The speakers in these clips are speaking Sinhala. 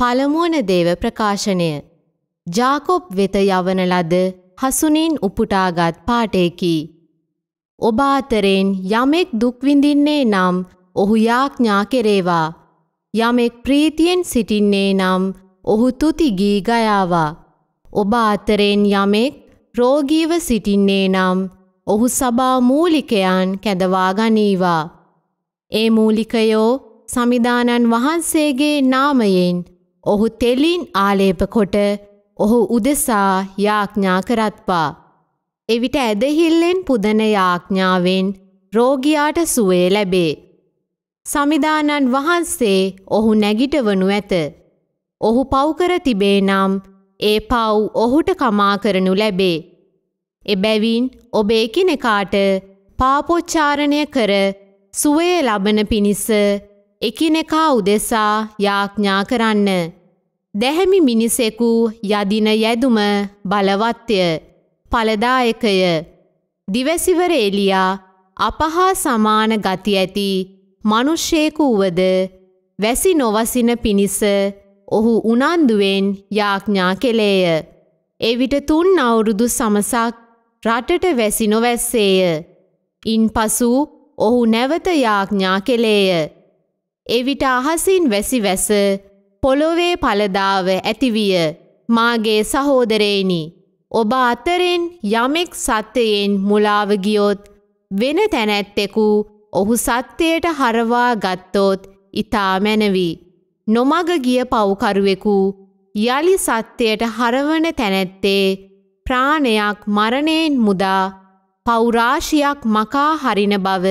පළමුවන දේව ප්‍රකාශනය. ජාකොබ් වෙත යවන ලද හසුනින් උපුටාගත් පාටයකි. ඔබ අතරෙන් යමෙක් දුක්විඳින්නේ නම් ඔහු යාඥා කෙරේවා. යමෙක් ප්‍රීතියෙන් සිටින්නේ නම් ඔහු තුතිගී ගයාවා. ඔබ අතරෙන් යමෙක් රෝගීව සිටින්නේ නම් ඔහු සබා මූලිකයන් කැදවා ගනීවා. ඒ මූලිකයෝ සමිධානන් වහන්සේගේ නාමයෙන් ඔහු තෙලින් ආලේප කොට ඔහු උදෙසා යාඥා කරත්වා. එවිට ඇදහිල්ලෙන් පුදන යාඥාවෙන් රෝගියාට සුවේ ලැබේ. සමිධානන් වහන්සේ ඔහු නැගිටවනු ඇත. ඔහු පව්කර තිබේ නම් ඒ පව් ඔහුට කමා කරනු ලැබේ. එබැවින් ඔබ එකිනෙකාට පාපොච්චාරණය කර සුවය ලබන පිණිස එකිනෙකා උදෙසා යාඥා කරන්න. දැහැමි මිනිසෙකු යදින යැදුම බලවත්ය පලදායකය දිවැසිවර එලියා අපහා සමාන ගති ඇති මනුෂ්‍යයෙකු වුවද වැසි නොවසින පිණිස ඔහු උනන්දුවෙන් යාඥා කෙළේය. එවිට තුන් අවුරුදු සමසක් රටට වැසි නොවැස්සේය. ඉන් පසු ඔහු නැවත යාඥා කෙළේය. එවිට අහසින් වැසි වැස පොළොවේ පලදාව ඇතිවිය මාගේ සහෝදරේනි ඔබ අතරෙන් යමෙක් සත්‍යයෙන් මුලාව ගියොත් වෙන තැනැත්තෙකු ඔහු සත්‍යයට හරවා ගත්තොත් ඉතා මැනවි. නොමග ගිය පවුකරුවෙකු යළි සත්‍යයට හරවන තැනැත්තේ ප්‍රාණයක් මරණයෙන් මුදා පෞරාශියක් මකා හරින බව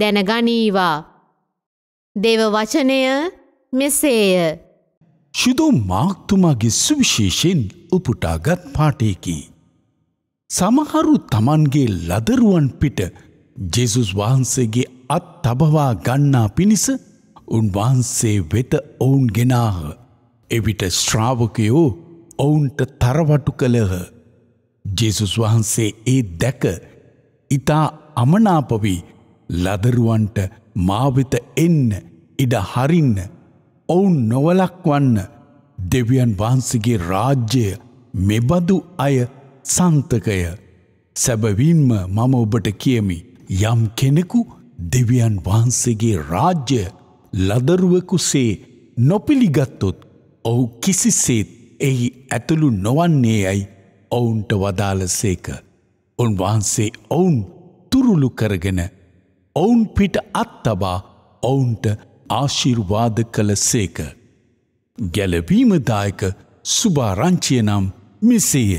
දැනගනීවා. දේව වචනය මෙසේය. ශුදෝ මාක්තුමාගේ සුවිශේෂයෙන් උපුටාගත් පාටයකි. සමහරු තමන්ගේ ලදරුවන් පිට ජෙසුස් වහන්සේගේ අත් තබවා ගන්නා පිණිස උන්වහන්සේ වෙත ඔවුන් ගෙනාහ. එවිට ශ්‍රාවකයෝ ඔවුන්ට තරවටු කළහ. ජෙසුස් වහන්සේ ඒ දැක ඉතා අමනාපවී ලදරුවන්ට මාවිත එන්න ඉඩ හරින්න ඔවුන් නොවලක්වන්න දෙවියන් වහන්සගේ රාජ්‍යය මෙබඳු අය සන්තකය සැබවින්ම මම ඔබට කියමි යම් කෙනෙකු දෙවියන් වහන්සේගේ රාජ්‍ය ලදරුවකුසේ නොපිළිගත්තොත් ඔහු කිසිසේත් එහි ඇතුළු නොවන්නේ යැයි ඔවුන්ට වදාළ සේක. උන්වහන්සේ ඔවුන් තුරුළු කරගෙන ඔවුන් පිට අත්තබා ඔවුන්ට ආශිර්වාද කළ සේක. ගැලවීමදායක සුභාරංචිය නම් මෙසේය.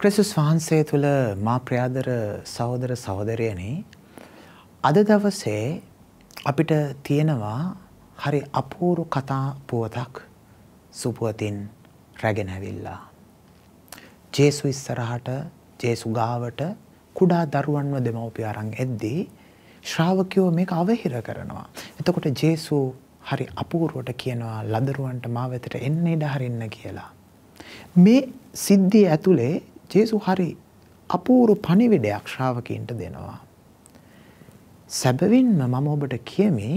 ක්‍රෙසුස් වහන්සේ තුළ මා ප්‍රාදර සහෝදර සහෝදරයන අද දවසේ අපිට තියෙනවා හරි අපූරු කතා පුවතක් සුපුවතින් රැගෙනැවිල්ලා. ජේසු ඉස්සරහට ජේසුගාවට කුඩා දරුවන්ව දෙමවපිය අරං එද්දී ශ්‍රාවකයෝ මේක අවහිර කරනවා. එතකොට ජේසු හරි අපූර්වට කියනවා ලදරුවන්ට මා වෙතට එන්න ඉඩ හරින්න කියලා. මේ සිද්ධිය ඇතුලේ ජේසු හරි අපූරු පණිවිඩයක් ශ්‍රාවකීන්ට දෙනවා. සැබවින්ම මම ඔබට කියමි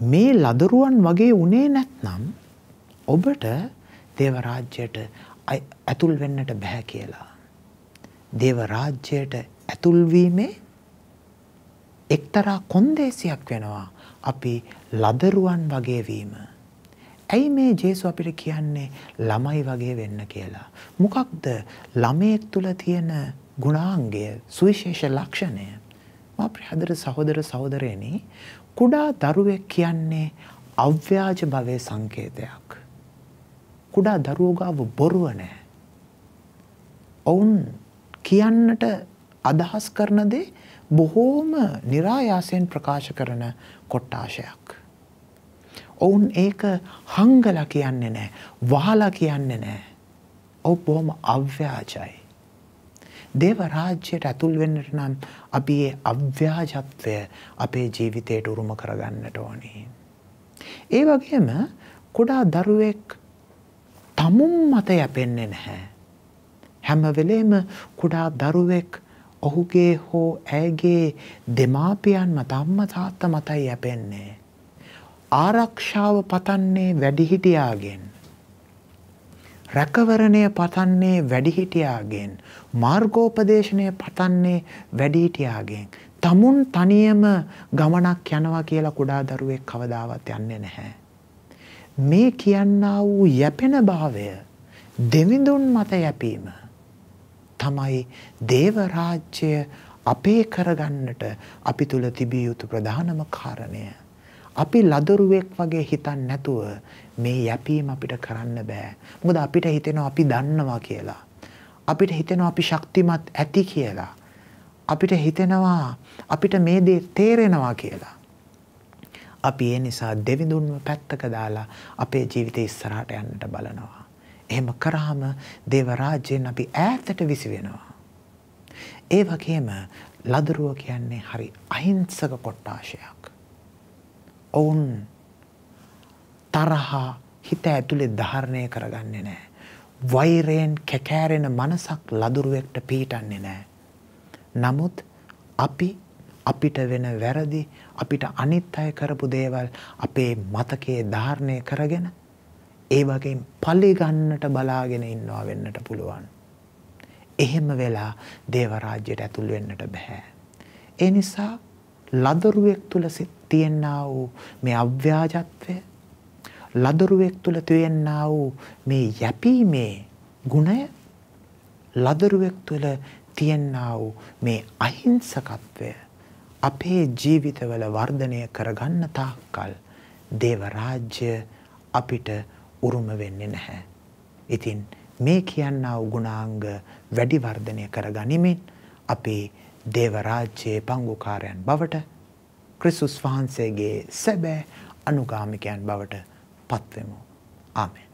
මේ ලදරුවන් වගේ උනේ නැත්නම් ඔබට දේව රාජ්‍යයට ඇතුල් වෙන්නට බෑ කියලා. දේව රාජ්‍යයට ඇතුල්වීමේ එක්තරා කොන්දේසියක් වෙනවා අපි ලදරුවන් වගේ වීම. ඇයි මේ ජේසු අපිට කියන්නේ ළමයි වගේ වෙන්න කියලා. මොකක්ද ළමයෙක් තුළ තියෙන ගුණාංගය සුවිශේෂ ලක්ෂණය. මා ප්‍රහදර සහෝදර සහෝදරයනි කුඩා දරුවෙක් කියන්නේ අව්‍යාජ භවය සංකේතයක්. කුඩා දරුවගාව බොරුව නෑ. ඔවුන් කියන්නට අදහස් කරන දේ බොහෝම નિરાයාසයෙන් ප්‍රකාශ කරන කොට්ටාශයක්. ඔවුන් ඒක හංගලා කියන්නේ නැහැ. වහලා කියන්නේ නැහැ. ඔව් බොහොම අව්‍යාජයි. දේව රාජ්‍යයට ඇතුල් වෙන්නට නම් අපි මේ අව්‍යාජත්වය අපේ ජීවිතයට උරුම කරගන්නට ඕනේ. ඒ වගේම කුඩා දරුවෙක් tamun මත යැපෙන්නේ නැහැ. හැම වෙලේම කුඩා දරුවෙක් ඔහුගේ හෝ ඇගේ දෙමාපියන් මතම්ම තාත්ත මතයි යැපෙන්නේ. ආරක්ෂාව පතන්නේ වැඩිහිටියාගෙන්. රැකවරණය පතන්නේ වැඩිහිටියාගෙන්. මාර්ගෝපදේශනය පතන්නේ වැඩිහිටියාගෙන්. තමුන් තනියම ගමනක් යනවා කියලා කුඩා දරුවෙක් කවදාවත් යන්නේ නැහැ. මේ කියන්නා වූ යැපෙන භාවය දෙවිඳුන් මත යැපීම තමයි දේව රාජ්‍ය අපේ කරගන්නට අපි තුල තිබිය යුතු ප්‍රධානම කාරණය. අපි ලදරුවෙක් වගේ හිතන් නැතුව මේ යැපීම අපිට කරන්න බෑ. මොකද අපිට හිතෙනවා අපි දන්නවා කියලා. අපිට හිතෙනවා අපි ශක්තිමත් ඇති කියලා. අපිට හිතෙනවා අපිට මේ දේ තේරෙනවා කියලා. අපි ඒ නිසා දෙවිඳුන්ව පැත්තක දාලා අපේ ජීවිතය ඉස්සරහට යන්නට බලනවා. එහෙම කරාම දේව රාජ්‍යයෙන් අපි ඈතට විසි වෙනවා. ඒ වගේම ලදරුව කියන්නේ හරි අහිංසක කොට්ටාශයක්. ඔවුන් තරහා හිත ඇතුළේ ධාරණය කරගන්නේ නෑ. වෛරයෙන් කැකෑරෙන මනසක් ලදුරුවෙක්ට පිහිටන්නේ නෑ. නමුත් අපි අපිට වෙන වැරදි අපිට අනිත් අය කරපු දේවල් අපේ මතකයේ ධාරණය කරගෙන ඒ වගේ පලි ගන්නට බලාගෙන ඉන්නවා වෙන්නට පුළුවන්. එහෙම වෙලා දේවරාජ්‍යයට ඇතුල් වෙන්නට බෑ. ඒ නිසා ලදරුවෙක් තුල තියෙනා වූ මේ අව්‍යාජත්වය ලදරුවෙක් තුල තියෙනා වූ මේ යැපීමේ ගුණය ලදරුවෙක් තුල තියෙනා වූ මේ අහිංසකත්වය අපේ ජීවිතවල වර්ධනය කරගන්න තාක්කල් දේවරාජ්‍ය අපිට උරුම වෙන්නේ නැහැ. ඉතින් මේ කියන්නා ගුණාංග වැඩි වර්ධනය කර ගනිමින් අපේ දේව රාජ්‍යයේ පංගුකාරයන් බවට ක්‍රිස්තුස් වහන්සේගේ සැබෑ අනුගාමිකයන් බවට පත්වෙමු. ආමෙන්.